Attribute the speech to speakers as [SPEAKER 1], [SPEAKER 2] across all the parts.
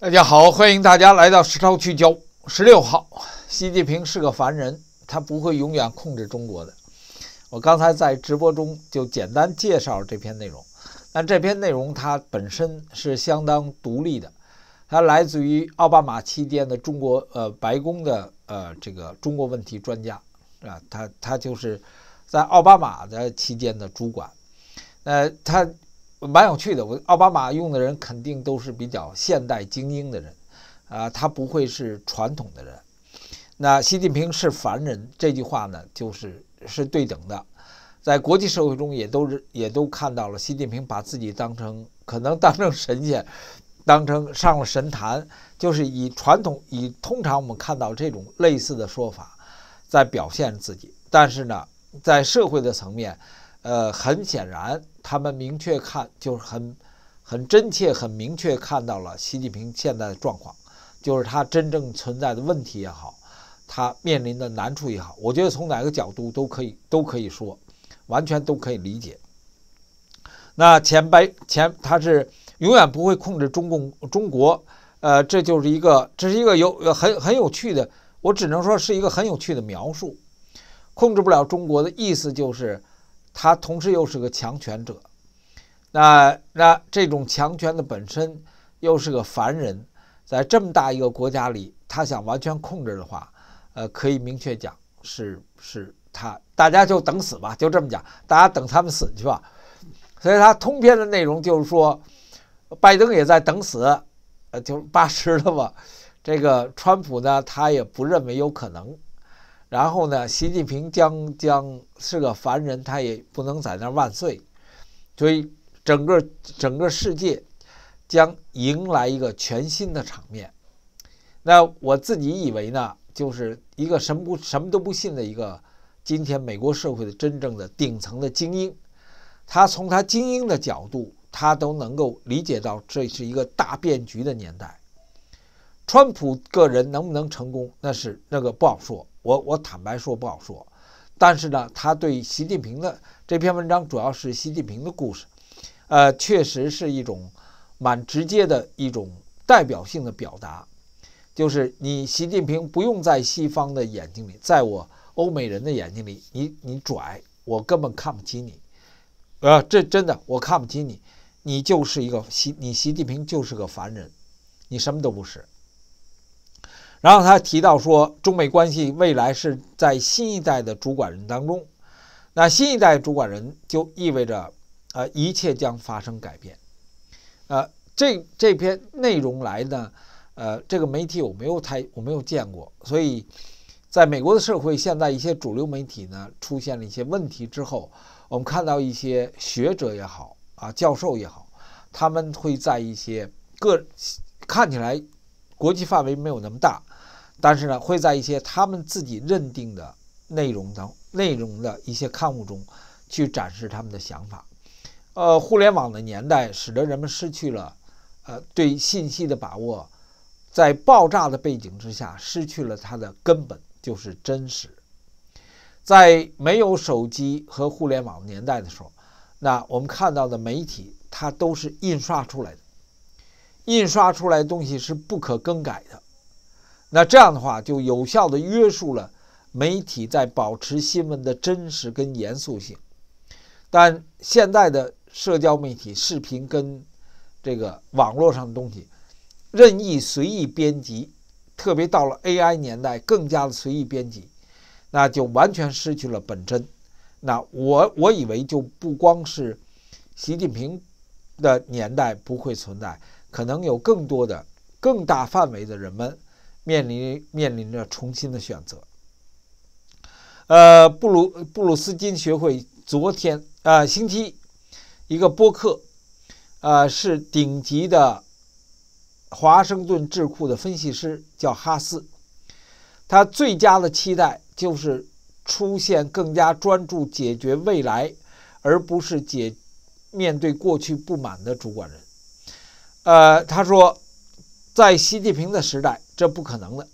[SPEAKER 1] 大家好，欢迎大家来到实操区焦。十六号。习近平是个凡人，他不会永远控制中国的。我刚才在直播中就简单介绍这篇内容，但这篇内容它本身是相当独立的，它来自于奥巴马期间的中国呃白宫的呃这个中国问题专家啊，他他就是在奥巴马的期间的主管，呃他。蛮有趣的，我奥巴马用的人肯定都是比较现代精英的人，啊，他不会是传统的人。那习近平是凡人这句话呢，就是是对等的，在国际社会中也都是也都看到了，习近平把自己当成可能当成神仙，当成上了神坛，就是以传统以通常我们看到这种类似的说法，在表现自己。但是呢，在社会的层面，呃，很显然。他们明确看就是很，很真切、很明确看到了习近平现在的状况，就是他真正存在的问题也好，他面临的难处也好，我觉得从哪个角度都可以都可以说，完全都可以理解。那前白前他是永远不会控制中共中国，呃，这就是一个这是一个有很很有趣的，我只能说是一个很有趣的描述。控制不了中国的意思就是。他同时又是个强权者，那那这种强权的本身又是个凡人，在这么大一个国家里，他想完全控制的话，呃，可以明确讲是是他大家就等死吧，就这么讲，大家等他们死去吧。所以他通篇的内容就是说，拜登也在等死，呃，就八十了吧。这个川普呢，他也不认为有可能。然后呢？习近平将将是个凡人，他也不能在那儿万岁。所以，整个整个世界将迎来一个全新的场面。那我自己以为呢，就是一个什么不什么都不信的一个今天美国社会的真正的顶层的精英，他从他精英的角度，他都能够理解到这是一个大变局的年代。川普个人能不能成功，那是那个不好说。我我坦白说不好说，但是呢，他对习近平的这篇文章主要是习近平的故事，呃，确实是一种蛮直接的一种代表性的表达，就是你习近平不用在西方的眼睛里，在我欧美人的眼睛里，你你拽，我根本看不起你，呃，这真的我看不起你，你就是一个习，你习近平就是个凡人，你什么都不是。然后他提到说，中美关系未来是在新一代的主管人当中，那新一代主管人就意味着，呃，一切将发生改变。呃，这这篇内容来呢，呃，这个媒体我没有太我没有见过，所以，在美国的社会现在一些主流媒体呢出现了一些问题之后，我们看到一些学者也好啊，教授也好，他们会在一些个看起来国际范围没有那么大。但是呢，会在一些他们自己认定的内容当内容的一些刊物中，去展示他们的想法。呃，互联网的年代使得人们失去了，呃，对信息的把握，在爆炸的背景之下，失去了它的根本就是真实。在没有手机和互联网年代的时候，那我们看到的媒体它都是印刷出来的，印刷出来东西是不可更改的。那这样的话，就有效的约束了媒体在保持新闻的真实跟严肃性。但现在的社交媒体视频跟这个网络上的东西，任意随意编辑，特别到了 AI 年代更加的随意编辑，那就完全失去了本真。那我我以为就不光是习近平的年代不会存在，可能有更多的、更大范围的人们。面临面临着重新的选择。呃，布鲁布鲁斯金学会昨天啊星期一个播客，呃，是顶级的华盛顿智库的分析师叫哈斯，他最佳的期待就是出现更加专注解决未来而不是解面对过去不满的主管人。呃，他说，在习近平的时代。这不可能的。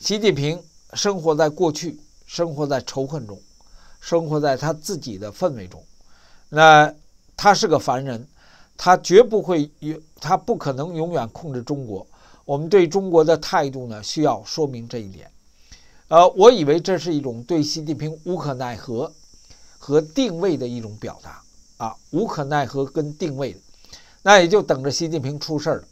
[SPEAKER 1] 习近平生活在过去，生活在仇恨中，生活在他自己的氛围中。那他是个凡人，他绝不会永，他不可能永远控制中国。我们对中国的态度呢，需要说明这一点。呃，我以为这是一种对习近平无可奈何和定位的一种表达啊，无可奈何跟定位。那也就等着习近平出事儿了。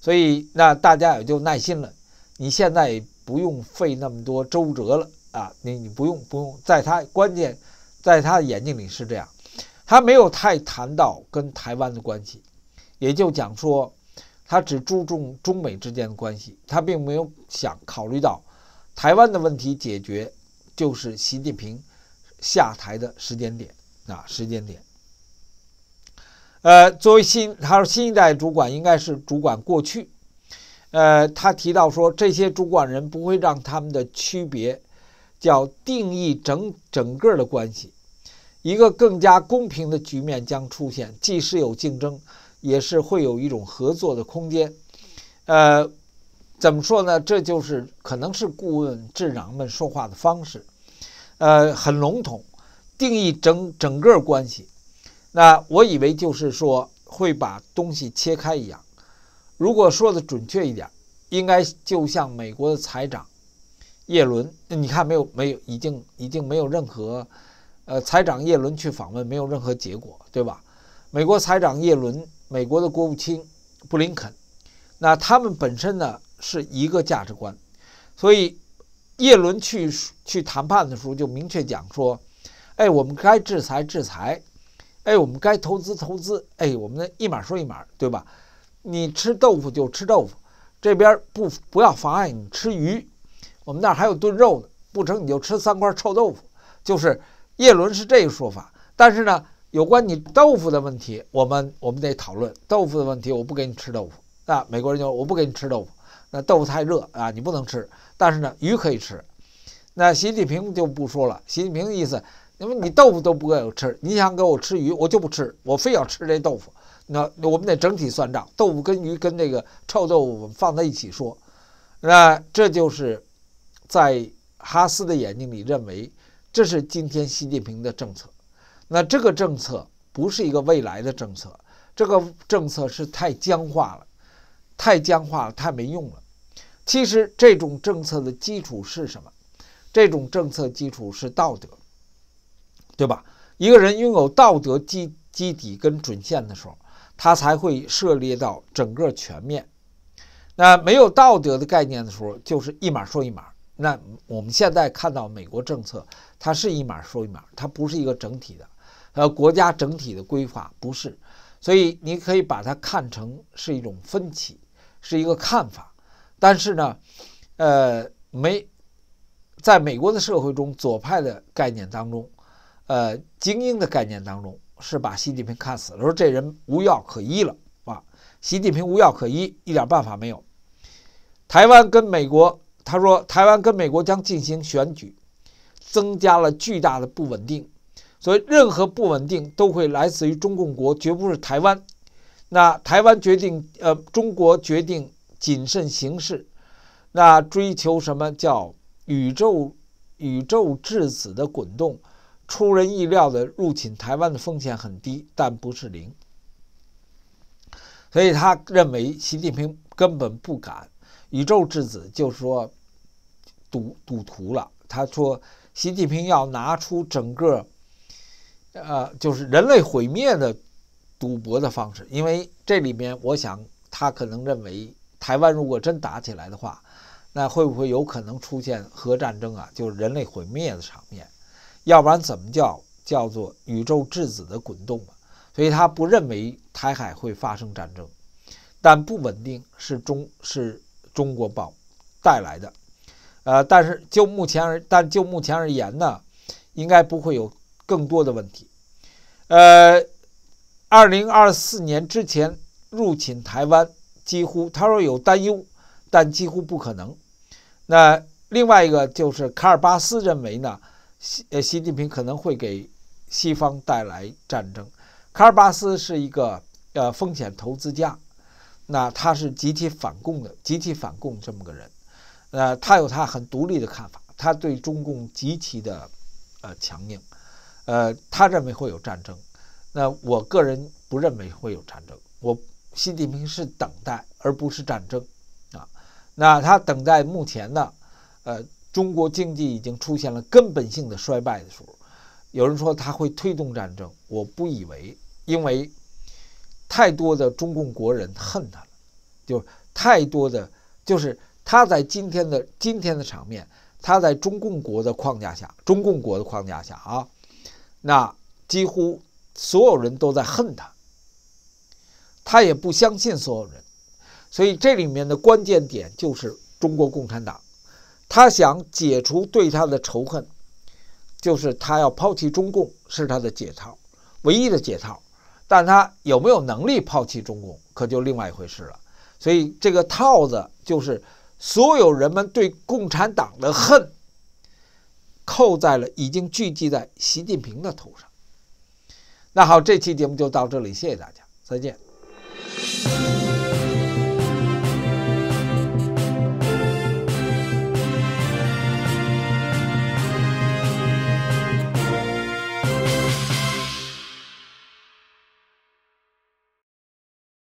[SPEAKER 1] 所以，那大家也就耐心了。你现在不用费那么多周折了啊！你你不用不用，在他关键，在他的眼睛里是这样，他没有太谈到跟台湾的关系，也就讲说，他只注重中美之间的关系，他并没有想考虑到台湾的问题解决就是习近平下台的时间点啊时间点。呃，作为新他说新一代主管应该是主管过去，呃，他提到说这些主管人不会让他们的区别，叫定义整整个的关系，一个更加公平的局面将出现，即使有竞争，也是会有一种合作的空间，呃，怎么说呢？这就是可能是顾问智囊们说话的方式，呃，很笼统，定义整整个关系。那我以为就是说会把东西切开一样，如果说的准确一点，应该就像美国的财长耶伦，你看没有没有，已经已经没有任何，呃，财长耶伦去访问没有任何结果，对吧？美国财长耶伦，美国的国务卿布林肯，那他们本身呢是一个价值观，所以耶伦去去谈判的时候就明确讲说，哎，我们该制裁制裁。哎，我们该投资投资。哎，我们的一码说一码，对吧？你吃豆腐就吃豆腐，这边不不要妨碍你吃鱼。我们那还有炖肉呢，不成你就吃三块臭豆腐。就是叶伦是这个说法，但是呢，有关你豆腐的问题，我们我们得讨论豆腐的问题。我不给你吃豆腐，那美国人就我不给你吃豆腐，那豆腐太热啊，你不能吃。但是呢，鱼可以吃。那习近平就不说了，习近平的意思。因为你豆腐都不给我吃，你想给我吃鱼，我就不吃，我非要吃这豆腐。那我们得整体算账，豆腐跟鱼跟那个臭豆腐放在一起说，那这就是在哈斯的眼睛里认为这是今天习近平的政策。那这个政策不是一个未来的政策，这个政策是太僵化了，太僵化了，太没用了。其实这种政策的基础是什么？这种政策基础是道德。对吧？一个人拥有道德基基底跟准线的时候，他才会涉猎到整个全面。那没有道德的概念的时候，就是一码说一码。那我们现在看到美国政策，它是一码说一码，它不是一个整体的呃国家整体的规划，不是。所以你可以把它看成是一种分歧，是一个看法。但是呢，呃，没在美国的社会中，左派的概念当中。呃，精英的概念当中是把习近平看死了，说这人无药可医了啊！习近平无药可医，一点办法没有。台湾跟美国，他说台湾跟美国将进行选举，增加了巨大的不稳定。所以，任何不稳定都会来自于中共国，绝不是台湾。那台湾决定，呃，中国决定谨慎行事。那追求什么叫宇宙宇宙质子的滚动？出人意料的入侵台湾的风险很低，但不是零。所以他认为习近平根本不敢。宇宙之子就说赌赌徒了。他说，习近平要拿出整个，呃，就是人类毁灭的赌博的方式。因为这里面，我想他可能认为，台湾如果真打起来的话，那会不会有可能出现核战争啊？就是人类毁灭的场面。要不然怎么叫叫做宇宙质子的滚动？所以他不认为台海会发生战争，但不稳定是中是中国报带来的。呃，但是就目前而但就目前而言呢，应该不会有更多的问题。呃，二零二四年之前入侵台湾，几乎他说有担忧，但几乎不可能。那另外一个就是卡尔巴斯认为呢？习呃，习近平可能会给西方带来战争。卡尔巴斯是一个呃风险投资家，那他是极其反共的，极其反共这么个人。呃，他有他很独立的看法，他对中共极其的呃强硬。呃，他认为会有战争。那我个人不认为会有战争。我习近平是等待，而不是战争啊。那他等待目前呢，呃。中国经济已经出现了根本性的衰败的时候，有人说他会推动战争，我不以为，因为太多的中共国人恨他了，就太多的，就是他在今天的今天的场面，他在中共国的框架下，中共国的框架下啊，那几乎所有人都在恨他，他也不相信所有人，所以这里面的关键点就是中国共产党。他想解除对他的仇恨，就是他要抛弃中共，是他的解套唯一的解套。但他有没有能力抛弃中共，可就另外一回事了。所以这个套子就是所有人们对共产党的恨，扣在了已经聚集在习近平的头上。那好，这期节目就到这里，谢谢大家，再见。